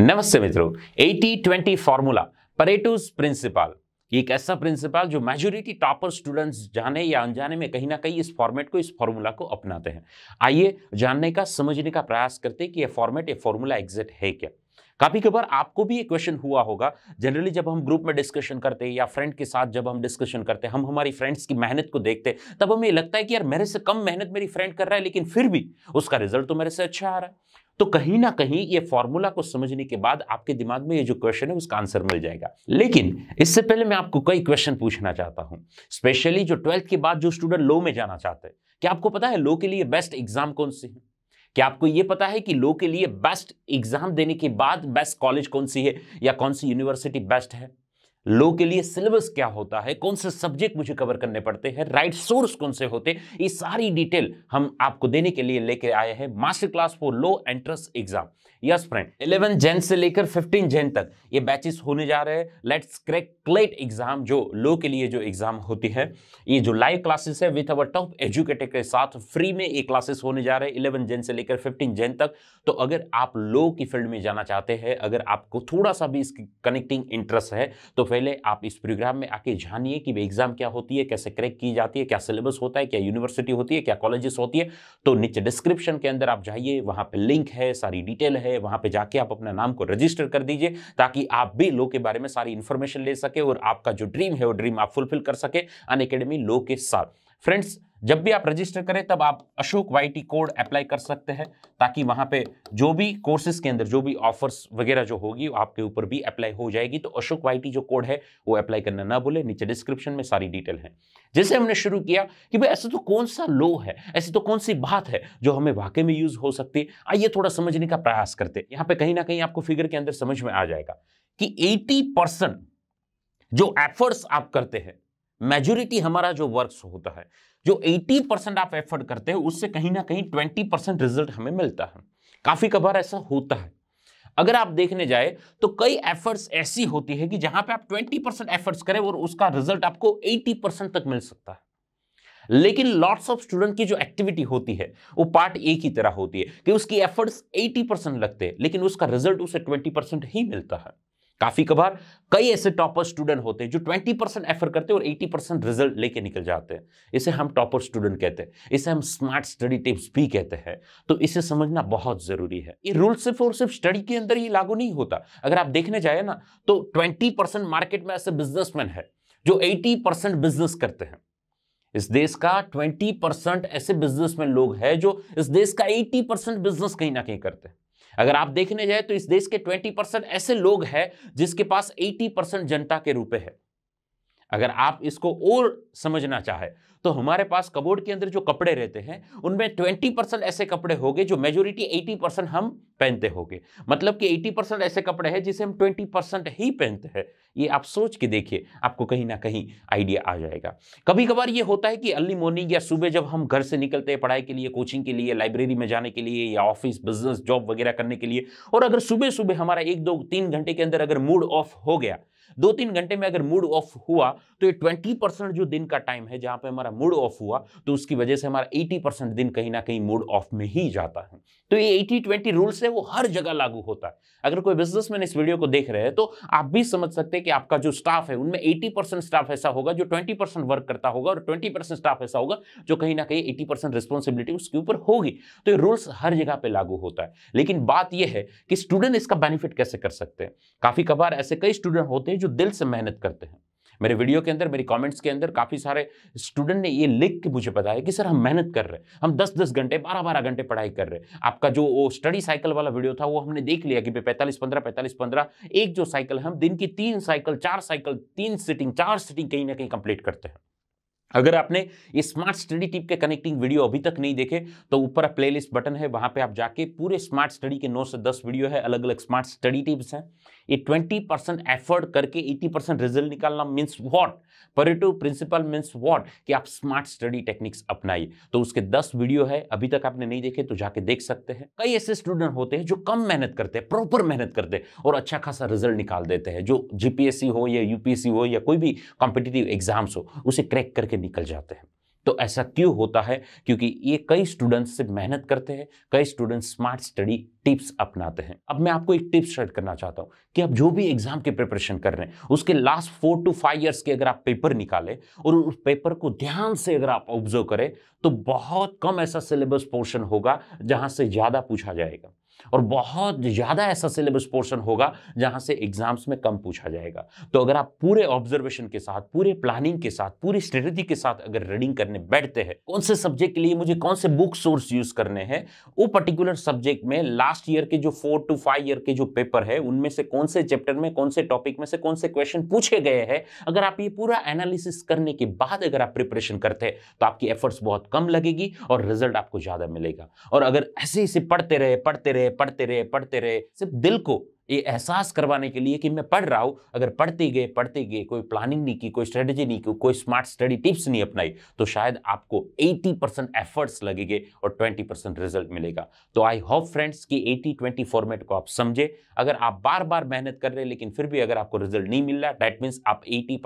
नमस्ते मित्रों eighty twenty formula Pareto's principle एक ऐसा प्रिंसिपल जो मेजोरिटी टॉपर स्टूडेंट्स जाने या अनजाने में कहीं ना कहीं इस फॉर्मेट को इस फॉर्मूला को अपनाते हैं आइए जानने का समझने का प्रयास करते हैं कि यह फॉर्मेट ये फॉर्मूला एग्जैक्ट है क्या काफ़ी के बार आपको भी ये क्वेश्चन हुआ होगा जनरली जब हम ग्रुप में डिस्कशन करते हैं या फ्रेंड के साथ जब हम डिस्कशन करते हैं हम हमारी फ्रेंड्स की मेहनत को देखते हैं तब हमें लगता है कि यार मेरे से कम मेहनत मेरी फ्रेंड कर रहा है लेकिन फिर भी उसका रिजल्ट तो मेरे से अच्छा आ रहा है तो कहीं ना कहीं ये फॉर्मूला को समझने के बाद आपके दिमाग में ये जो क्वेश्चन है उसका आंसर मिल जाएगा लेकिन इससे पहले मैं आपको कई क्वेश्चन पूछना चाहता हूं स्पेशली जो ट्वेल्थ के बाद जो स्टूडेंट लो में जाना चाहते हैं क्या आपको पता है लो के लिए बेस्ट एग्जाम कौन सी है क्या आपको यह पता है कि लो के लिए बेस्ट एग्जाम देने के बाद बेस्ट कॉलेज कौन सी है या कौन सी यूनिवर्सिटी बेस्ट है लो के लिए सिलेबस क्या होता है कौन से सब्जेक्ट मुझे कवर करने पड़ते हैं राइट सोर्स कौन से होते ये सारी डिटेल हम आपको देने के लिए लेके आए हैं master class for law entrance exam yes friend 11 June से लेकर 15 जैन तक ये बैचेस होने जा रहे हैं लेट्स क्रैक क्लेट एग्जाम जो लो के लिए जो एग्जाम होती है ये जो लाइव क्लासेस है विथ अवर टॉप एजुकेटर के साथ फ्री में ये क्लासेस होने जा रहे हैं इलेवन जैन से लेकर फिफ्टीन जैन तक तो अगर आप लो की फील्ड में जाना चाहते हैं अगर आपको थोड़ा सा भी इसकी कनेक्टिंग इंटरेस्ट है तो फिर पहले आप इस प्रोग्राम में आके जानिए कि एग्जाम क्या होती है कैसे क्रैक की जाती है क्या सिलेबस होता है क्या यूनिवर्सिटी होती है क्या कॉलेजेस होती है तो नीचे डिस्क्रिप्शन के अंदर आप जाइए वहां पर लिंक है सारी डिटेल है वहां पर जाके आप अपना नाम को रजिस्टर कर दीजिए ताकि आप भी लो के बारे में सारी इंफॉर्मेशन ले सके और आपका जो ड्रीम है वो ड्रीम आप फुलफिल कर सके अन लो के साथ फ्रेंड्स जब भी आप रजिस्टर करें तब आप अशोक वाई कोड अप्लाई कर सकते हैं ताकि वहां पे जो भी कोर्सेज के अंदर जो भी ऑफर्स वगैरह जो होगी आपके ऊपर भी अप्लाई हो जाएगी तो अशोक वाई जो कोड है वो अप्लाई करना ना भूले नीचे डिस्क्रिप्शन में सारी डिटेल है जैसे हमने शुरू किया कि भाई ऐसा तो कौन सा लो है ऐसी तो कौन सी बात है जो हमें वाकई में यूज हो सकती है आइए थोड़ा समझने का प्रयास करते यहाँ पे कहीं ना कहीं आपको फिगर के अंदर समझ में आ जाएगा कि एटी जो एफर्ट्स आप करते हैं मेजोरिटी हमारा जो वर्क्स होता है जो 80 परसेंट आप एफर्ट करते हैं उससे कहीं ना कहीं 20 परसेंट रिजल्ट हमें मिलता है काफ़ी कभार ऐसा होता है अगर आप देखने जाए तो कई एफर्ट्स ऐसी होती है कि जहां पे आप 20 परसेंट एफर्ट्स करें और उसका रिजल्ट आपको 80 परसेंट तक मिल सकता है लेकिन लॉट्स ऑफ स्टूडेंट की जो एक्टिविटी होती है वो पार्ट ए की तरह होती है कि उसकी एफर्ट्स 80 परसेंट लगते हैं लेकिन उसका रिजल्ट उसे 20 परसेंट ही मिलता है काफी कभार कई ऐसे टॉपर स्टूडेंट होते हैं जो 20 परसेंट एफर करते हैं और 80 परसेंट रिजल्ट लेके निकल जाते हैं इसे हम टॉपर स्टूडेंट कहते हैं इसे हम स्मार्ट स्टडी टिप्स भी कहते हैं तो इसे समझना बहुत जरूरी है ये रूल सिर्फ और सिर्फ स्टडी के अंदर ही लागू नहीं होता अगर आप देखने जाए ना तो ट्वेंटी मार्केट में ऐसे बिजनेसमैन है जो एटी बिजनेस करते हैं इस देश का 20 परसेंट ऐसे बिजनेसमैन लोग हैं जो इस देश का 80 परसेंट बिजनेस कहीं ना कहीं करते हैं अगर आप देखने जाए तो इस देश के 20 परसेंट ऐसे लोग हैं जिसके पास 80 परसेंट जनता के रूपे है अगर आप इसको और समझना चाहे तो हमारे पास कबोर्ड के अंदर जो कपड़े रहते हैं उनमें ट्वेंटी परसेंट ऐसे कपड़े होंगे जो मेजोरिटी एटी परसेंट हम पहनते होंगे मतलब कि एटी परसेंट ऐसे कपड़े हैं जिसे हम ट्वेंटी परसेंट ही पहनते हैं ये आप सोच के देखिए आपको कहीं ना कहीं आइडिया आ जाएगा कभी कभार ये होता है कि अर्ली मॉर्निंग या सुबह जब हम घर से निकलते हैं पढ़ाई के लिए कोचिंग के लिए लाइब्रेरी में जाने के लिए या ऑफिस बिजनेस जॉब वगैरह करने के लिए और अगर सुबह सुबह हमारा एक दो तीन घंटे के अंदर अगर मूड ऑफ हो गया दो तीन घंटे में अगर मूड ऑफ हुआ तो ये ट्वेंटी परसेंट जो दिन का टाइम है जहां पे हमारा मूड ऑफ हुआ तो उसकी वजह से हमारा एटी परसेंट दिन कहीं ना कहीं मूड ऑफ में ही जाता है तो ये एटी ट्वेंटी रूल्स है वो हर जगह लागू होता है अगर कोई बिजनेसमैन इस वीडियो को देख रहे हैं तो आप भी समझ सकते हैं कि आपका जो स्टाफ है उनमें एटी स्टाफ ऐसा होगा जो ट्वेंटी वर्क करता होगा और ट्वेंटी स्टाफ ऐसा होगा जो कहीं ना कहीं एटी परसेंट उसके ऊपर होगी तो ये रूल्स हर जगह पर लागू होता है लेकिन बात यह है कि स्टूडेंट इसका बेनिफिट कैसे कर सकते हैं काफी कबार ऐसे कई स्टूडेंट होते हैं हैं जो दिल से मेहनत करते हैं मेरे वीडियो के अंदर मेरे कमेंट्स के अंदर काफ़ी सारे स्टूडेंट ने ये लिख के मुझे बताया कि सर हम मेहनत कर रहे हैं हम दस दस घंटे बारह बारह घंटे पढ़ाई कर रहे हैं आपका जो वो स्टडी साइकिल वाला वीडियो था वो हमने देख लिया कि पैंतालीस पंद्रह पैंतालीस पंद्रह एक जो साइकिल हम दिन की तीन साइकिल चार साइकिल तीन सिटिंग चार सिटिंग कहीं ना कहीं कंप्लीट करते हैं अगर आपने ये स्मार्ट स्टडी टिप के कनेक्टिंग वीडियो अभी तक नहीं देखे तो ऊपर प्लेलिस्ट बटन है वहां पे आप जाके पूरे स्मार्ट स्टडी के नौ से दस वीडियो है अलग अलग स्मार्ट स्टडी टिप्स हैं ये 20 परसेंट एफर्ट करके 80 परसेंट रिजल्ट निकालना means what Pareto principle means what कि आप स्मार्ट स्टडी टेक्निक्स अपनाइए तो उसके 10 वीडियो है अभी तक आपने नहीं देखे तो जाके देख सकते हैं कई ऐसे स्टूडेंट होते हैं जो कम मेहनत करते हैं प्रॉपर मेहनत करते हैं और अच्छा खासा रिजल्ट निकाल देते हैं जो जीपीएससी हो या यूपीएससी हो या कोई भी कॉम्पिटिटिव एग्जाम्स हो उसे क्रैक करके निकल जाते हैं तो ऐसा क्यों होता है क्योंकि ये कई स्टूडेंट्स से मेहनत करते हैं कई स्टूडेंट्स स्मार्ट स्टडी टिप्स अपनाते हैं अब मैं आपको एक टिप्स शेयर करना चाहता हूं कि आप जो भी एग्जाम के प्रिपरेशन कर रहे हैं उसके last four to five years के अगर आप पेपर निकालें और उस पेपर को ध्यान से अगर आप ऑब्जर्व करें तो बहुत कम ऐसा सिलेबस पोर्शन होगा जहां से ज़्यादा पूछा जाएगा और बहुत ज़्यादा ऐसा सिलेबस पोर्शन होगा जहाँ से एग्जाम्स में कम पूछा जाएगा तो अगर आप पूरे ऑब्जर्वेशन के साथ पूरे प्लानिंग के साथ पूरी स्ट्रेटेजी के साथ अगर रीडिंग करने बैठते हैं कौन से सब्जेक्ट के लिए मुझे कौन से बुक सोर्स यूज़ करने हैं वो पर्टिकुलर सब्जेक्ट में लास्ट ईयर के जो फोर टू फाइव ईयर के जो पेपर है उनमें से कौन से चैप्टर में कौन से टॉपिक में से कौन से क्वेश्चन पूछे गए हैं अगर आप ये पूरा एनालिसिस करने के बाद अगर आप प्रिपरेशन करते हैं तो आपकी एफर्ट्स बहुत कम लगेगी और रिजल्ट आपको ज़्यादा मिलेगा और अगर ऐसे ऐसे पढ़ते रहे पढ़ते रहे रहे पढ़ते रहे पढ़ते रहे सिर्फ दिल को ये एहसास करवाने के लिए कि मैं पढ़ रहा हूँ अगर पढ़ते गए पढ़ते गए कोई प्लानिंग नहीं की कोई स्ट्रेटजी नहीं की कोई स्मार्ट स्टडी टिप्स नहीं अपनाई तो शायद आपको 80 परसेंट एफर्ट्स लगेंगे और 20 परसेंट रिजल्ट मिलेगा तो आई होप फ्रेंड्स कि 80 20 फॉर्मेट को आप समझे अगर आप बार बार मेहनत कर रहे हैं लेकिन फिर भी अगर आपको रिजल्ट नहीं मिल रहा डैट मीन्स आप एटी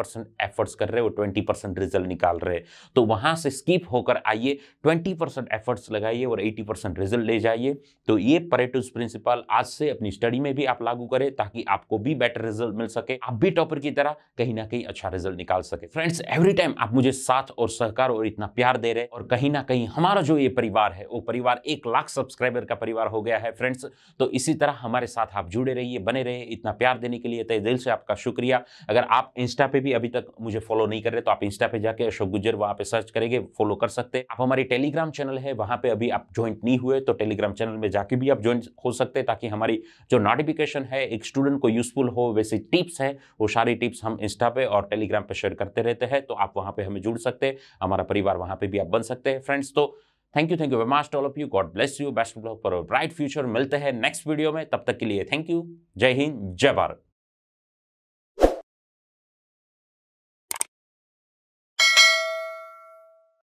एफर्ट्स कर रहे हो ट्वेंटी रिजल्ट निकाल रहे तो वहाँ से स्कीप होकर आइए ट्वेंटी एफर्ट्स लगाइए और एटी रिजल्ट ले जाइए तो ये परेटोज प्रिंसिपल आज से अपनी स्टडी में भी आप लागू करें ताकि आपको भी बेटर रिजल्ट मिल सके आप भी टॉपर की तरह कहीं ना कहीं अच्छा रिजल्ट निकाल सके फ्रेंड्स एवरी टाइम आप मुझे साथ और सहकार और इतना प्यार दे रहे और कहीं ना कहीं हमारा जो ये परिवार है वो परिवार एक लाख सब्सक्राइबर का परिवार हो गया है फ्रेंड्स तो इसी तरह हमारे साथ आप जुड़े रहिए बने रहिए इतना प्यार देने के लिए तय दिल से आपका शुक्रिया अगर आप इंस्टा पे भी अभी तक मुझे फॉलो नहीं कर रहे तो आप इंस्टा पे जाके अशोक गुज्जर वहाँ पे सर्च करेंगे फॉलो कर सकते आप हमारी टेलीग्राम चैनल है वहाँ पे अभी आप ज्वाइंट नहीं हुए तो टेलीग्राम चैनल में जाके भी आप ज्वाइन हो सकते हैं ताकि हमारी जो नोटिफिकेशन इन्फॉर्मेशन है एक स्टूडेंट को यूजफुल हो वैसे टिप्स हैं वो सारी टिप्स हम इंस्टा पे और टेलीग्राम पे शेयर करते रहते हैं तो आप वहाँ पे हमें जुड़ सकते हैं हमारा परिवार वहाँ पे भी आप बन सकते हैं फ्रेंड्स तो thank you thank you very much all of you God bless you best blog for bright future मिलते हैं नेक्स्ट वीडियो में तब तक के लिए थैंक यू जय हिंद जय भारत